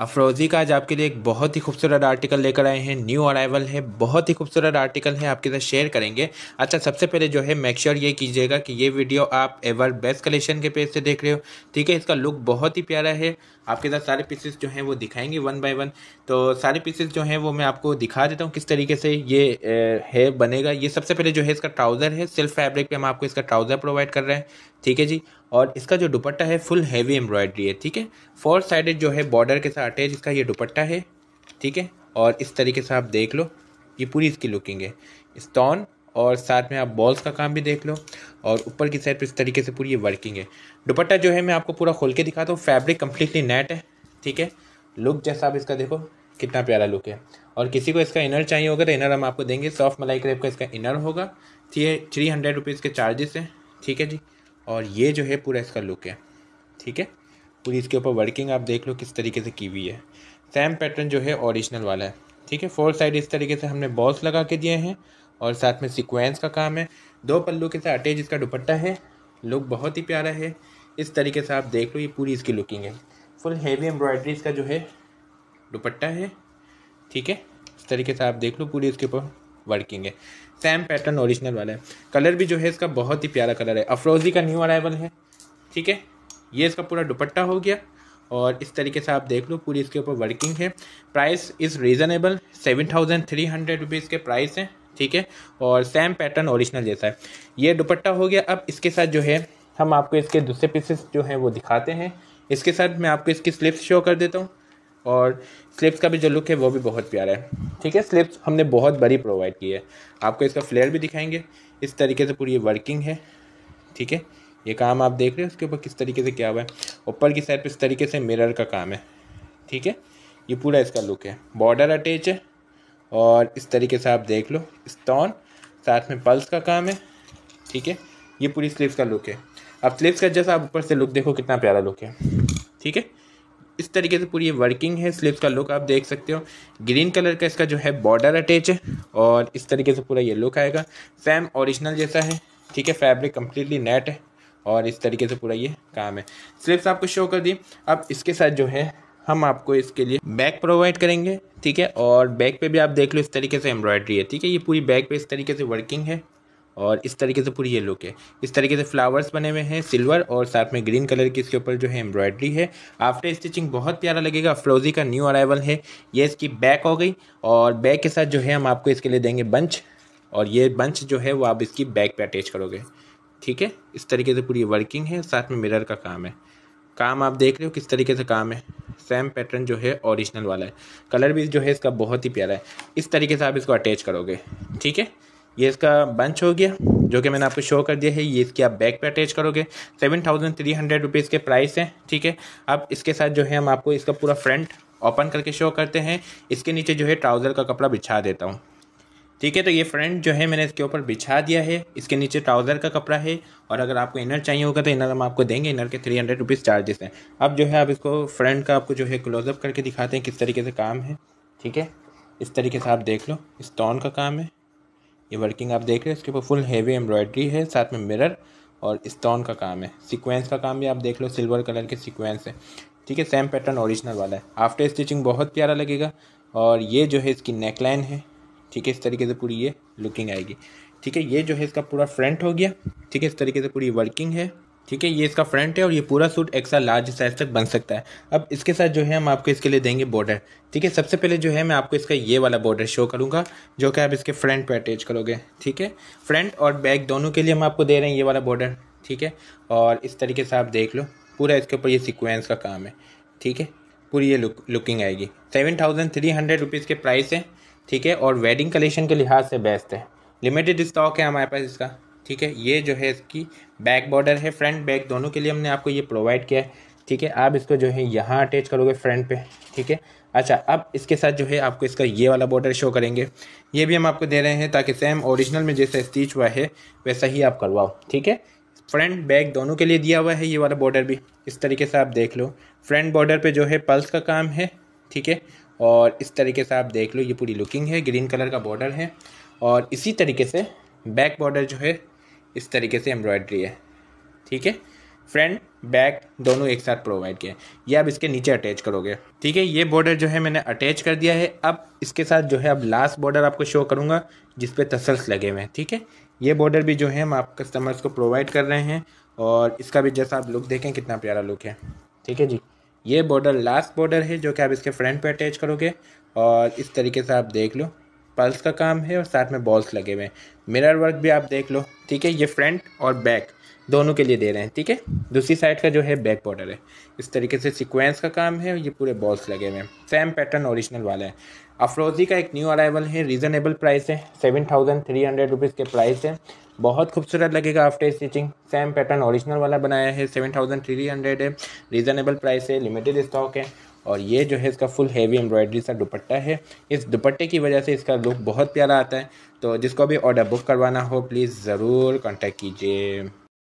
अफरोज़ी का आज आपके लिए एक बहुत ही खूबसूरत आर्टिकल लेकर आए हैं न्यू अराइवल है बहुत ही खूबसूरत आर्टिकल है आपके साथ शेयर करेंगे अच्छा सबसे पहले जो है मेक श्योर sure ये कीजिएगा कि ये वीडियो आप एवर बेस्ट कलेक्शन के पेज से देख रहे हो ठीक है इसका लुक बहुत ही प्यारा है आपके साथ सारे पीसेस जो हैं वो दिखाएंगे वन बाय वन तो सारे पीसेस जो हैं वो मैं आपको दिखा देता हूँ किस तरीके से ये है बनेगा ये सबसे पहले जो है इसका ट्राउज़र है सिल्फ फैब्रिक पर हम आपको इसका ट्राउज़र प्रोवाइड कर रहे हैं ठीक है जी और इसका जो दुपट्टा है फुल हैवी एम्ब्रॉयडरी है ठीक है फोर साइडेड जो है बॉर्डर के साथ अटैच इसका ये दुपट्टा है ठीक है और इस तरीके से आप देख लो ये पूरी इसकी लुकिंग है स्टोन और साथ में आप बॉल्स का काम भी देख लो और ऊपर की साइड पर इस तरीके से पूरी ये वर्किंग है दुपट्टा जो है मैं आपको पूरा खोल के दिखाता हूँ फैब्रिक कम्प्लीटली नेट है ठीक है लुक जैसा आप इसका देखो कितना प्यारा लुक है और किसी को इसका इनर चाहिए होगा तो इनर हम आपको देंगे सॉफ्ट मलाई क्रेप का इसका इनर होगा थ्री थ्री हंड्रेड रुपीज़ के चार्जेस हैं ठीक है जी और ये जो है पूरा इसका लुक है ठीक है पूरी इसके ऊपर वर्किंग आप देख लो किस तरीके से की हुई है सेम पैटर्न जो है ओरिजिनल वाला है ठीक है फोर साइड इस तरीके से हमने बॉल्स लगा के दिए हैं और साथ में सिक्वेंस का काम है दो पल्लू के साथ अटैच इसका दुपट्टा है लुक बहुत ही प्यारा है इस तरीके से आप देख लो ये पूरी इसकी लुकिंग है फुल हेवी एम्ब्रॉयडरी इसका जो है दुपट्टा है ठीक है इस तरीके से आप देख लो पूरी इसके ऊपर वर्किंग है सेम पैटर्न ओरिजिनल वाला है कलर भी जो है इसका बहुत ही प्यारा कलर है अफरोजी का न्यू अराइवल है ठीक है ये इसका पूरा दुपट्टा हो गया और इस तरीके से आप देख लो पूरी इसके ऊपर वर्किंग है price is reasonable seven thousand three hundred rupees के प्राइस हैं ठीक है और सेम पैटर्न ओरिजिनल जैसा है ये दुपट्टा हो गया अब इसके साथ जो है हम आपको इसके दूसरे पीसेस जो हैं वो दिखाते हैं इसके साथ मैं आपको इसकी स्लिप्स शो कर देता हूँ और स्लिप्स का भी जो लुक है वो भी बहुत प्यारा है ठीक है स्लिप्स हमने बहुत बड़ी प्रोवाइड की है आपको इसका फ्लेयर भी दिखाएंगे इस तरीके से पूरी वर्किंग है ठीक है ये काम आप देख रहे हैं उसके ऊपर किस तरीके से क्या हुआ है ऊपर की साइड पर इस तरीके से मिरर का काम है ठीक है ये पूरा इसका लुक है बॉर्डर अटैच है और इस तरीके से आप देख लो स्टोन साथ में पल्स का काम है ठीक है ये पूरी स्लीव्स का लुक है अब स्लीव्स का जैसा आप ऊपर से लुक देखो कितना प्यारा लुक है ठीक है इस तरीके से पूरी ये वर्किंग है स्लीव्स का लुक आप देख सकते हो ग्रीन कलर का इसका जो है बॉर्डर अटैच है और इस तरीके से पूरा ये लुक आएगा सेम ओरिजिनल जैसा है ठीक है फैब्रिक कम्प्लीटली नेट है और इस तरीके से पूरा ये काम है स्लीव्स आपको शो कर दी अब इसके साथ जो है हम आपको इसके लिए बैग प्रोवाइड करेंगे ठीक है और बैग पे भी आप देख लो इस तरीके से एम्ब्रॉयडरी है ठीक है ये पूरी बैग पे इस तरीके से वर्किंग है और इस तरीके से पूरी ये लुक है इस तरीके से फ्लावर्स बने हुए हैं सिल्वर और साथ में ग्रीन कलर की इसके ऊपर जो है एम्ब्रॉयडरी है आफ्टर स्टिचिंग बहुत प्यारा लगेगा फ्लोजी का न्यू अराइवल है ये इसकी बैक हो गई और बैक के साथ जो है हम आपको इसके लिए देंगे बंच और ये बंच जो है वो आप इसकी बैक पर अटैच करोगे ठीक है इस तरीके से पूरी वर्किंग है साथ में मिरर का काम है काम आप देख रहे हो किस तरीके से काम है सेम पैटर्न जो है ओरिजिनल वाला है कलर भी जो है इसका बहुत ही प्यारा है इस तरीके से आप इसको अटैच करोगे ठीक है ये इसका बंच हो गया जो कि मैंने आपको शो कर दिया है ये इसकी आप बैक पे अटैच करोगे seven thousand three hundred rupees के प्राइस है ठीक है अब इसके साथ जो है हम आपको इसका पूरा फ्रंट ओपन करके शो करते हैं इसके नीचे जो है ट्राउज़र का कपड़ा बिछा देता हूँ ठीक है तो ये फ्रंट जो है मैंने इसके ऊपर बिछा दिया है इसके नीचे ट्राउज़र का कपड़ा है और अगर आपको इनर चाहिए होगा तो इनर हम आपको देंगे इनर के थ्री हंड्रेड रुपीज़ चार्जेस हैं अब जो है आप इसको फ्रंट का आपको जो है क्लोजअप करके दिखाते हैं किस तरीके से काम है ठीक है इस तरीके से आप देख लो इस का काम है ये वर्किंग आप देख रहे हैं इसके ऊपर फुल हेवी एम्ब्रॉयड्री है साथ में मिरर और स्टोन का काम है सीक्वेंस का काम भी आप देख लो सिल्वर कलर के सीक्वेंस है ठीक है सेम पैटर्न ओरिजिनल वाला है आफ्टर स्टिचिंग बहुत प्यारा लगेगा और ये जो है इसकी नेकलाइन है ठीक है इस तरीके से पूरी ये लुकिंग आएगी ठीक है ये जो है इसका पूरा फ्रंट हो गया ठीक है इस तरीके से पूरी वर्किंग है ठीक है ये इसका फ्रंट है और ये पूरा सूट एक्सा लार्ज साइज तक बन सकता है अब इसके साथ जो है हम आपको इसके लिए देंगे बॉर्डर ठीक है सबसे पहले जो है मैं आपको इसका ये वाला बॉर्डर शो करूँगा जो कि आप इसके फ्रंट पर अटैच करोगे ठीक है फ्रंट और बैक दोनों के लिए हम आपको दे रहे हैं ये वाला बॉर्डर ठीक है और इस तरीके से आप देख लो पूरा इसके ऊपर ये सिक्वेंस का काम है ठीक है पूरी ये लुक लुकिंग आएगी seven thousand three hundred rupees के प्राइस है ठीक है और वेडिंग कलेक्शन के लिहाज से बेस्ट है लिमिटेड स्टॉक है हमारे पास इसका ठीक है ये जो है इसकी बैक बॉर्डर है फ्रंट बैक दोनों के लिए हमने आपको ये प्रोवाइड किया है ठीक है आप इसको जो है यहाँ अटैच करोगे फ्रंट पे ठीक है अच्छा अब इसके साथ जो है आपको इसका ये वाला बॉर्डर शो करेंगे ये भी हम आपको दे रहे हैं ताकि सेम ओरिजिनल में जैसा स्टीच हुआ है वैसा ही आप करवाओ ठीक है फ्रंट बैक दोनों के लिए दिया हुआ है ये वाला बॉर्डर भी इस तरीके से आप देख लो फ्रंट बॉर्डर पर जो है पल्स का काम है ठीक है और इस तरीके से आप देख लो ये पूरी लुकिंग है ग्रीन कलर का बॉर्डर है और इसी तरीके से बैक बॉर्डर जो है इस तरीके से एम्ब्रॉयड्री है ठीक है फ्रंट बैक दोनों एक साथ प्रोवाइड किया ये आप इसके नीचे अटैच करोगे ठीक है ये बॉर्डर जो है मैंने अटैच कर दिया है अब इसके साथ जो है अब लास्ट बॉर्डर आपको शो करूँगा जिसपे तसल्स लगे हुए हैं ठीक है ये बॉर्डर भी जो है हम आप कस्टमर्स को प्रोवाइड कर रहे हैं और इसका भी जैसा आप लुक देखें कितना प्यारा लुक है ठीक है जी ये बॉर्डर लास्ट बॉर्डर है जो कि आप इसके फ्रंट पे अटैच करोगे और इस तरीके से आप देख लो पल्स का काम है और साथ में बॉल्स लगे हुए हैं मिरर वर्क भी आप देख लो ठीक है ये फ्रंट और बैक दोनों के लिए दे रहे हैं ठीक है दूसरी साइड का जो है बैक बॉर्डर है इस तरीके से सीक्वेंस का काम है और ये पूरे बॉल्स लगे हुए हैं सेम पैटर्न ओरिजिनल वाला है अफरोजी का एक न्यू अराइवल है रीजनेबल प्राइस है seven thousand three hundred rupees के प्राइस है बहुत खूबसूरत लगेगा after stitching same pattern original वाला बनाया है सेवन थाउजेंड थ्री हंड्रेड है रीजनेबल प्राइस है लिमिटेड स्टॉक है और ये जो है इसका फुल हेवी एम्ब्रॉयडरी सा दुपट्टा है इस दुपट्टे की वजह से इसका लुक बहुत प्यारा आता है तो जिसको भी ऑर्डर बुक करवाना हो प्लीज़ ज़रूर कॉन्टैक्ट कीजिए